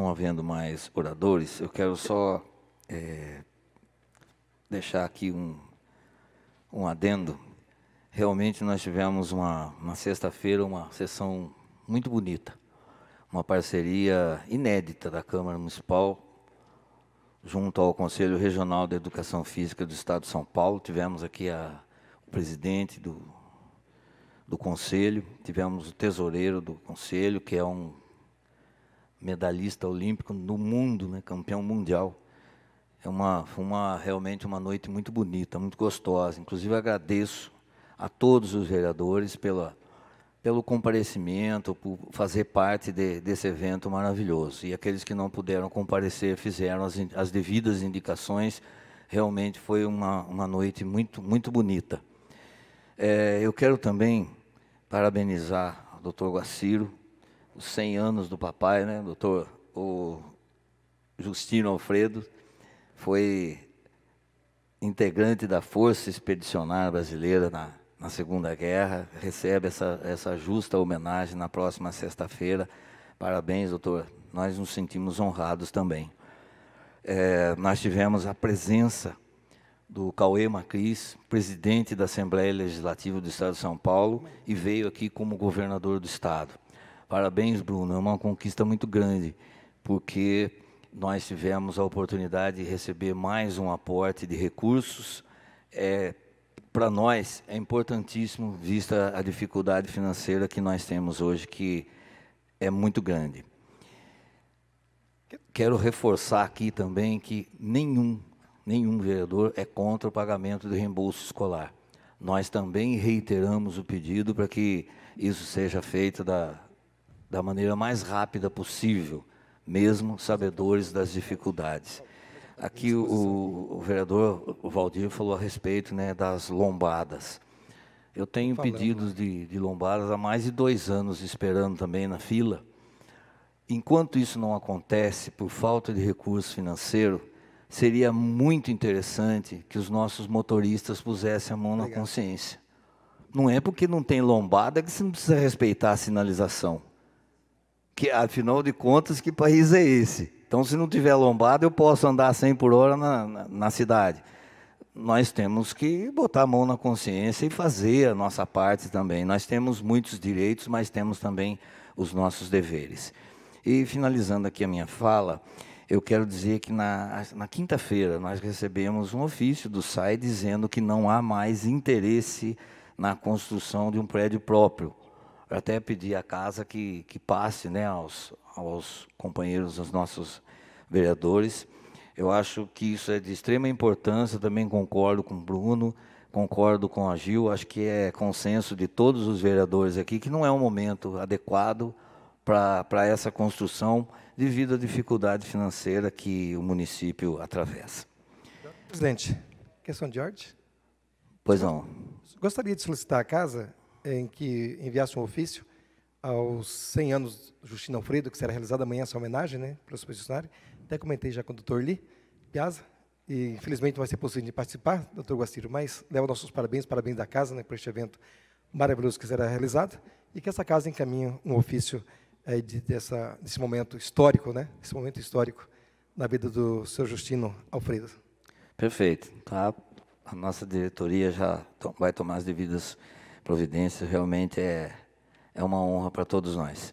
não havendo mais oradores, eu quero só é, deixar aqui um, um adendo. Realmente nós tivemos uma, uma sexta-feira uma sessão muito bonita, uma parceria inédita da Câmara Municipal junto ao Conselho Regional de Educação Física do Estado de São Paulo. Tivemos aqui a, o presidente do, do Conselho, tivemos o tesoureiro do Conselho, que é um medalhista olímpico no mundo, né, campeão mundial. É uma, uma realmente uma noite muito bonita, muito gostosa. Inclusive agradeço a todos os vereadores pela, pelo comparecimento, por fazer parte de, desse evento maravilhoso. E aqueles que não puderam comparecer fizeram as, as devidas indicações. Realmente foi uma, uma noite muito, muito bonita. É, eu quero também parabenizar o doutor Guaciro, os 100 anos do papai, né, doutor? O Justino Alfredo foi integrante da Força Expedicionária Brasileira na, na Segunda Guerra, recebe essa, essa justa homenagem na próxima sexta-feira. Parabéns, doutor. Nós nos sentimos honrados também. É, nós tivemos a presença do Cauê Macris, presidente da Assembleia Legislativa do Estado de São Paulo, e veio aqui como governador do Estado. Parabéns, Bruno, é uma conquista muito grande, porque nós tivemos a oportunidade de receber mais um aporte de recursos. É, Para nós é importantíssimo, vista a dificuldade financeira que nós temos hoje, que é muito grande. Quero reforçar aqui também que nenhum, nenhum vereador é contra o pagamento do reembolso escolar. Nós também reiteramos o pedido para que isso seja feito da, da maneira mais rápida possível, mesmo sabedores das dificuldades. Aqui o, o vereador Valdir falou a respeito né, das lombadas. Eu tenho Falando. pedidos né? de, de lombadas há mais de dois anos esperando também na fila. Enquanto isso não acontece, por falta de recurso financeiro, seria muito interessante que os nossos motoristas pusessem a mão Obrigado. na consciência. Não é porque não tem lombada que você não precisa respeitar a sinalização que afinal de contas, que país é esse? Então, se não tiver lombada, eu posso andar 100 por hora na, na, na cidade. Nós temos que botar a mão na consciência e fazer a nossa parte também. Nós temos muitos direitos, mas temos também os nossos deveres. E finalizando aqui a minha fala, eu quero dizer que na, na quinta-feira nós recebemos um ofício do SAI dizendo que não há mais interesse na construção de um prédio próprio eu até pedi à casa que, que passe né, aos, aos companheiros, aos nossos vereadores. Eu acho que isso é de extrema importância, também concordo com o Bruno, concordo com a Gil, acho que é consenso de todos os vereadores aqui que não é um momento adequado para essa construção devido à dificuldade financeira que o município atravessa. Presidente, questão de ordem? Pois não. Gostaria de solicitar à casa em que enviasse um ofício aos 100 anos Justino Alfredo, que será realizada amanhã essa homenagem né, para o supervisionário. Até comentei já com o doutor Lee Piazza, e infelizmente não vai ser possível participar, doutor Guastiro, mas leva nossos parabéns, parabéns da casa né, por este evento maravilhoso que será realizado, e que essa casa encaminhe um ofício é, de, dessa, desse momento histórico, né, esse momento histórico na vida do senhor Justino Alfredo. Perfeito. Tá? A nossa diretoria já vai tomar as devidas providência realmente é, é uma honra para todos nós.